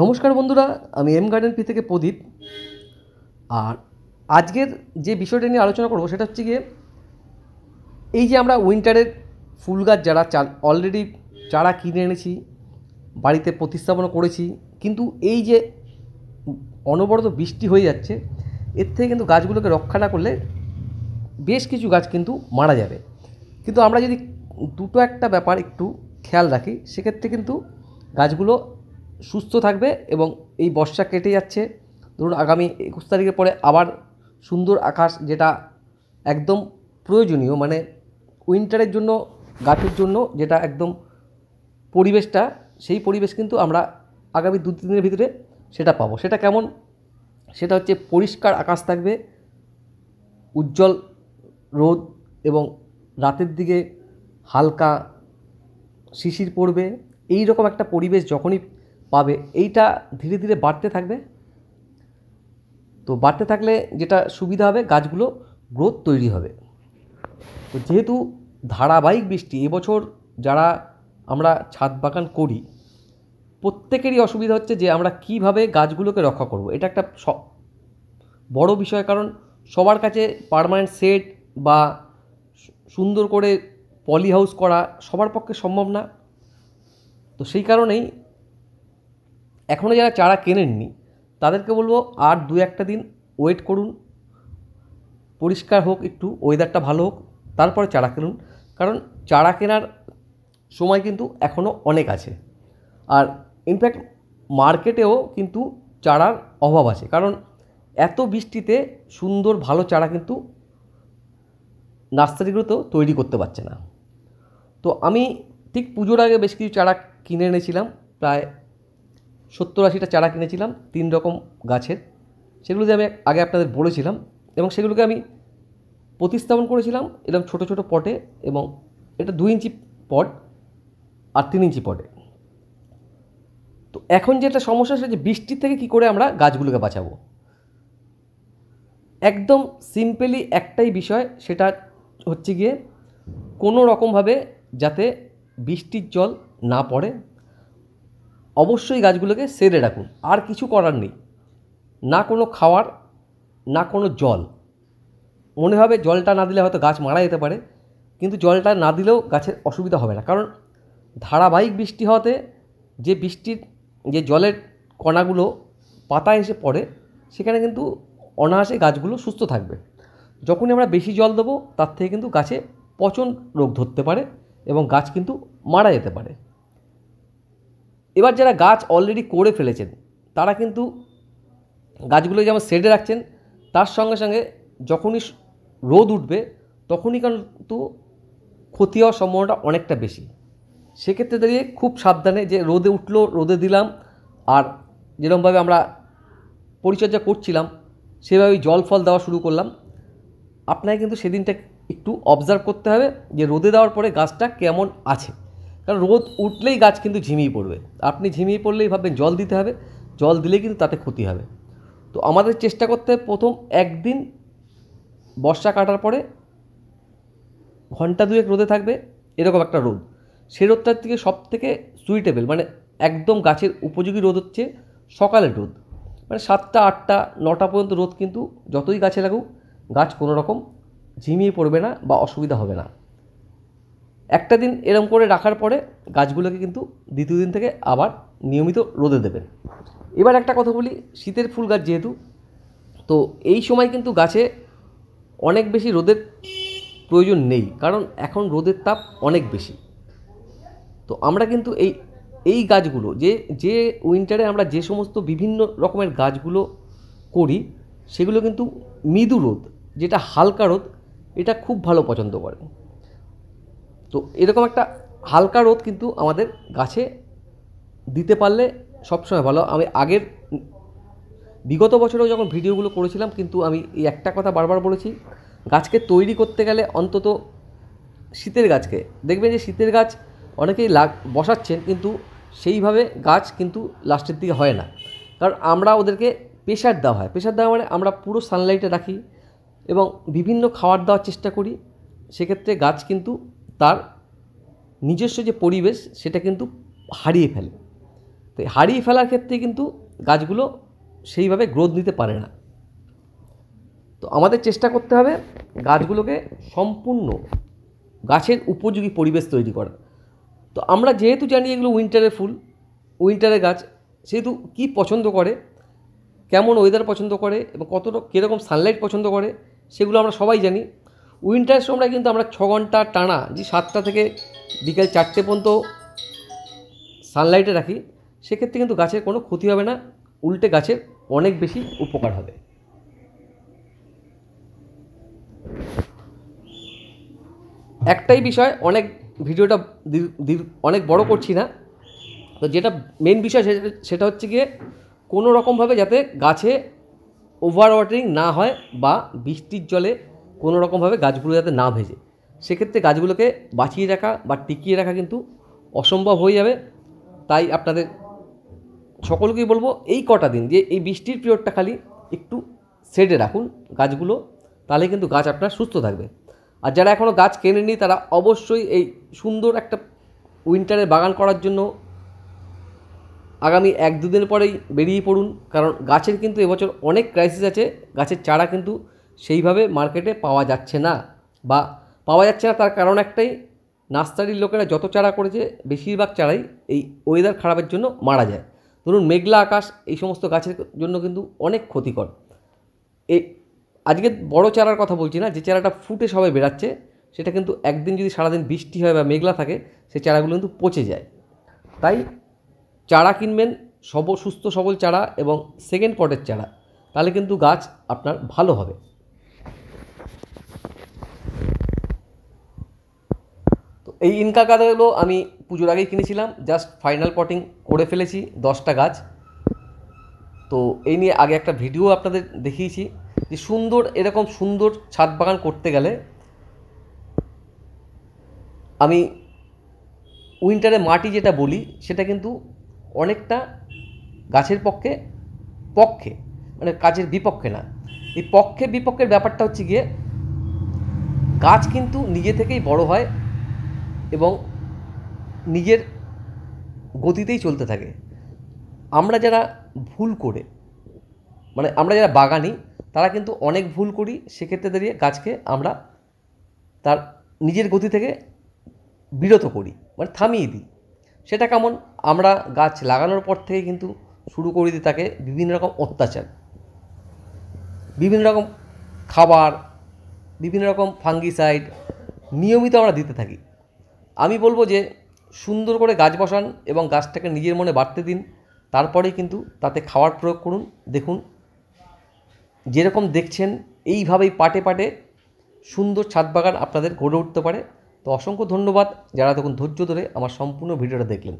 নমস্কার বন্ধুরা আমি এম গার্ডেন পি থেকে প্রদীপ আর আজকের যে বিষয়টা নিয়ে আলোচনা করব সেটা হচ্ছে গিয়ে এই যে আমরা উইন্টারের ফুল গাছ যারা চা অলরেডি চারা কিনে এনেছি বাড়িতে প্রতিস্থাপন করেছি কিন্তু এই যে অনবরত বৃষ্টি হয়ে যাচ্ছে এর থেকে কিন্তু গাছগুলোকে রক্ষা না করলে বেশ কিছু গাছ কিন্তু মারা যাবে কিন্তু আমরা যদি দুটো একটা ব্যাপার একটু খেয়াল রাখি সেক্ষেত্রে কিন্তু গাছগুলো সুস্থ থাকবে এবং এই বর্ষা কেটে যাচ্ছে ধরুন আগামী একুশ তারিখের পরে আবার সুন্দর আকাশ যেটা একদম প্রয়োজনীয় মানে উইন্টারের জন্য গাছের জন্য যেটা একদম পরিবেশটা সেই পরিবেশ কিন্তু আমরা আগামী দু তিন দিনের ভিতরে সেটা পাবো সেটা কেমন সেটা হচ্ছে পরিষ্কার আকাশ থাকবে উজ্জ্বল রোদ এবং রাতের দিকে হালকা শিশির পড়বে এই রকম একটা পরিবেশ যখনই পাবে এইটা ধীরে ধীরে বাড়তে থাকবে তো বাড়তে থাকলে যেটা সুবিধা হবে গাছগুলো গ্রোথ তৈরি হবে তো যেহেতু ধারাবাহিক বৃষ্টি এবছর যারা আমরা ছাদ বাগান করি প্রত্যেকেরই অসুবিধা হচ্ছে যে আমরা কিভাবে গাছগুলোকে রক্ষা করব এটা একটা বড় বিষয় কারণ সবার কাছে পারমানেন্ট সেট বা সুন্দর করে পলি হাউস করা সবার পক্ষে সম্ভব না তো সেই কারণেই এখনও যারা চারা কেনেননি তাদেরকে বলবো আর দু একটা দিন ওয়েট করুন পরিষ্কার হোক একটু ওয়েদারটা ভালো হোক তারপরে চারা কিনুন কারণ চারা কেনার সময় কিন্তু এখনও অনেক আছে আর ইনফ্যাক্ট মার্কেটেও কিন্তু চারার অভাব আছে কারণ এত বৃষ্টিতে সুন্দর ভালো চারা কিন্তু নার্সারিগুলোতেও তৈরি করতে পারছে না তো আমি ঠিক পুজোর আগে বেশ কিছু চারা কিনে এনেছিলাম প্রায় সত্তর আশিটা চারা কিনেছিলাম তিন রকম গাছের সেগুলো যে আমি আগে আপনাদের বলেছিলাম এবং সেগুলোকে আমি প্রতিস্থাপন করেছিলাম এরকম ছোট ছোট পটে এবং এটা দুই ইঞ্চি পট আর তিন ইঞ্চি পটে তো এখন যেটা সমস্যা সেটা যে বৃষ্টির থেকে কি করে আমরা গাছগুলোকে বাঁচাবো একদম সিম্পলি একটাই বিষয় সেটা হচ্ছে গিয়ে কোনো রকমভাবে যাতে বৃষ্টির জল না পড়ে অবশ্যই গাছগুলোকে সেরে রাখুন আর কিছু করার নেই না কোনো খাওয়ার না কোনো জল মনে হবে জলটা না দিলে হয়তো গাছ মারা যেতে পারে কিন্তু জলটা না দিলেও গাছের অসুবিধা হবে না কারণ ধারাবাহিক বৃষ্টি হওয়াতে যে বৃষ্টির যে জলের কণাগুলো পাতা এসে পড়ে সেখানে কিন্তু অনায়াসে গাছগুলো সুস্থ থাকবে যখনই আমরা বেশি জল দেবো তার থেকে কিন্তু গাছে পচন রোগ ধরতে পারে এবং গাছ কিন্তু মারা যেতে পারে এবার যারা গাছ অলরেডি করে ফেলেছেন তারা কিন্তু গাছগুলো যেমন শেডে রাখছেন তার সঙ্গে সঙ্গে যখনই রোদ উঠবে তখনই কিন্তু ক্ষতি হওয়ার সম্ভাবনাটা অনেকটা বেশি সেক্ষেত্রে দাঁড়িয়ে খুব সাবধানে যে রোদে উঠলো রোদে দিলাম আর যেরকমভাবে আমরা পরিচর্যা করছিলাম সেভাবেই জল ফল দেওয়া শুরু করলাম আপনাকে কিন্তু সেদিনটা একটু অবজার্ভ করতে হবে যে রোদে দেওয়ার পরে গাছটা কেমন আছে কারণ রোদ উঠলেই গাছ কিন্তু ঝিমিয়ে পড়বে আপনি ঝিমিয়ে পড়লেই ভাববেন জল দিতে হবে জল দিলে কিন্তু তাতে ক্ষতি হবে তো আমাদের চেষ্টা করতে হবে প্রথম একদিন বর্ষা কাটার পরে ঘন্টা দুয়েক রোদে থাকবে এরকম একটা রোদ সেই রোদটার থেকে সব থেকে সুইটেবল মানে একদম গাছের উপযোগী রোদ হচ্ছে সকালের রোদ মানে সাতটা আটটা নটা পর্যন্ত রোদ কিন্তু যতই গাছে লাগুক গাছ কোনো রকম ঝিমিয়ে পড়বে না বা অসুবিধা হবে না একটা দিন এরম করে রাখার পরে গাছগুলোকে কিন্তু দ্বিতীয় দিন থেকে আবার নিয়মিত রোদে দেবেন এবার একটা কথা বলি শীতের ফুল গাছ যেহেতু তো এই সময় কিন্তু গাছে অনেক বেশি রোদের প্রয়োজন নেই কারণ এখন রোদের তাপ অনেক বেশি তো আমরা কিন্তু এই এই গাছগুলো যে যে উইন্টারে আমরা যে সমস্ত বিভিন্ন রকমের গাছগুলো করি সেগুলো কিন্তু মৃদু রোদ যেটা হালকা রোদ এটা খুব ভালো পছন্দ করে তো এরকম একটা হালকা রোদ কিন্তু আমাদের গাছে দিতে পারলে সবসময় ভালো আমি আগের বিগত বছরেও যখন ভিডিওগুলো করেছিলাম কিন্তু আমি এই একটা কথা বারবার বলেছি গাছকে তৈরি করতে গেলে অন্তত শীতের গাছকে দেখবেন যে শীতের গাছ অনেকেই লাগ বসাচ্ছেন কিন্তু সেইভাবে গাছ কিন্তু লাস্টের দিকে হয় না কারণ আমরা ওদেরকে প্রেশার দেওয়া হয় প্রেশার দেওয়া মানে আমরা পুরো সানলাইটে রাখি এবং বিভিন্ন খাবার দেওয়ার চেষ্টা করি সেক্ষেত্রে গাছ কিন্তু তার নিজস্ব যে পরিবেশ সেটা কিন্তু হারিয়ে ফেলে তো হারিয়ে ফেলার ক্ষেত্রে কিন্তু গাছগুলো সেইভাবে গ্রোথ নিতে পারে না তো আমাদের চেষ্টা করতে হবে গাছগুলোকে সম্পূর্ণ গাছের উপযোগী পরিবেশ তৈরি করা তো আমরা যেহেতু জানি এগুলো উইন্টারের ফুল উইন্টারের গাছ সেহেতু কী পছন্দ করে কেমন ওয়েদার পছন্দ করে এবং কতটা কীরকম সানলাইট পছন্দ করে সেগুলো আমরা সবাই জানি উইন্টার সময় কিন্তু আমরা ছ ঘন্টা টানা যে সাতটা থেকে বিকেল চারটে পর্যন্ত সানলাইটে রাখি সেক্ষেত্রে কিন্তু গাছের কোনো ক্ষতি হবে না উল্টে গাছের অনেক বেশি উপকার হবে একটাই বিষয় অনেক ভিডিওটা অনেক বড় করছি না তো যেটা মেন বিষয় সেটা হচ্ছে গিয়ে কোনো রকমভাবে যাতে গাছে ওভার ওয়াটারিং না হয় বা বৃষ্টির জলে কোনো রকমভাবে গাছগুলো যাতে না ভেজে সেক্ষেত্রে গাছগুলোকে বাঁচিয়ে রাখা বা টিকিয়ে রাখা কিন্তু অসম্ভব হয়ে যাবে তাই আপনাদের সকলকেই বলবো এই কটা দিন যে এই বৃষ্টির পিরিয়ডটা খালি একটু সেডে রাখুন গাছগুলো তাহলে কিন্তু গাছ আপনার সুস্থ থাকবে আর যারা এখনও গাছ কেনেনি তারা অবশ্যই এই সুন্দর একটা উইন্টারে বাগান করার জন্য আগামী এক দুদিন পরেই বেরিয়ে পড়ুন কারণ গাছের কিন্তু এবছর অনেক ক্রাইসিস আছে গাছের চারা কিন্তু সেইভাবে মার্কেটে পাওয়া যাচ্ছে না বা পাওয়া যাচ্ছে না তার কারণ একটাই নার্সারির লোকেরা যত চারা করেছে বেশিরভাগ চারাই এই ওয়েদার খারাপের জন্য মারা যায় ধরুন মেঘলা আকাশ এই সমস্ত গাছের জন্য কিন্তু অনেক ক্ষতিকর এ আজকে বড় চারার কথা বলছি না যে চারাটা ফুটে সবাই বেড়াচ্ছে সেটা কিন্তু একদিন যদি সারাদিন বৃষ্টি হয় বা মেঘলা থাকে সে চারাগুলো কিন্তু পচে যায় তাই চারা কিনবেন সব সুস্থ সবল চারা এবং সেকেন্ড পটের চারা তাহলে কিন্তু গাছ আপনার ভালো হবে এই ইনকা কাদাগুলো আমি পুজোর আগেই কিনেছিলাম জাস্ট ফাইনাল পটিং করে ফেলেছি দশটা গাছ তো এই নিয়ে আগে একটা ভিডিও আপনাদের দেখিয়েছি যে সুন্দর এরকম সুন্দর ছাদ বাগান করতে গেলে আমি উইন্টারে মাটি যেটা বলি সেটা কিন্তু অনেকটা গাছের পক্ষে পক্ষে মানে কাজের বিপক্ষে না এই পক্ষে বিপক্ষের ব্যাপারটা হচ্ছে গিয়ে গাছ কিন্তু নিজে থেকেই বড় হয় এবং নিজের গতিতেই চলতে থাকে আমরা যারা ভুল করে মানে আমরা যারা বাগানি তারা কিন্তু অনেক ভুল করি সেক্ষেত্রে দাঁড়িয়ে গাছকে আমরা তার নিজের গতি থেকে বিরত করি মানে থামিয়ে দিই সেটা কেমন আমরা গাছ লাগানোর পর থেকে কিন্তু শুরু করে দিই তাকে বিভিন্ন রকম অত্যাচার বিভিন্ন রকম খাবার বিভিন্ন রকম ফাঙ্গিসাইড নিয়মিত আমরা দিতে থাকি আমি বলবো যে সুন্দর করে গাছ বসান এবং গাছটাকে নিজের মনে বাড়তে দিন তারপরেই কিন্তু তাতে খাওয়ার প্রয়োগ করুন দেখুন যেরকম দেখছেন এইভাবেই পাটে পাটে সুন্দর ছাদ বাগান আপনাদের গড়ে উঠতে পারে তো অসংখ্য ধন্যবাদ যারা তখন ধৈর্য ধরে আমার সম্পূর্ণ ভিডিওটা দেখলেন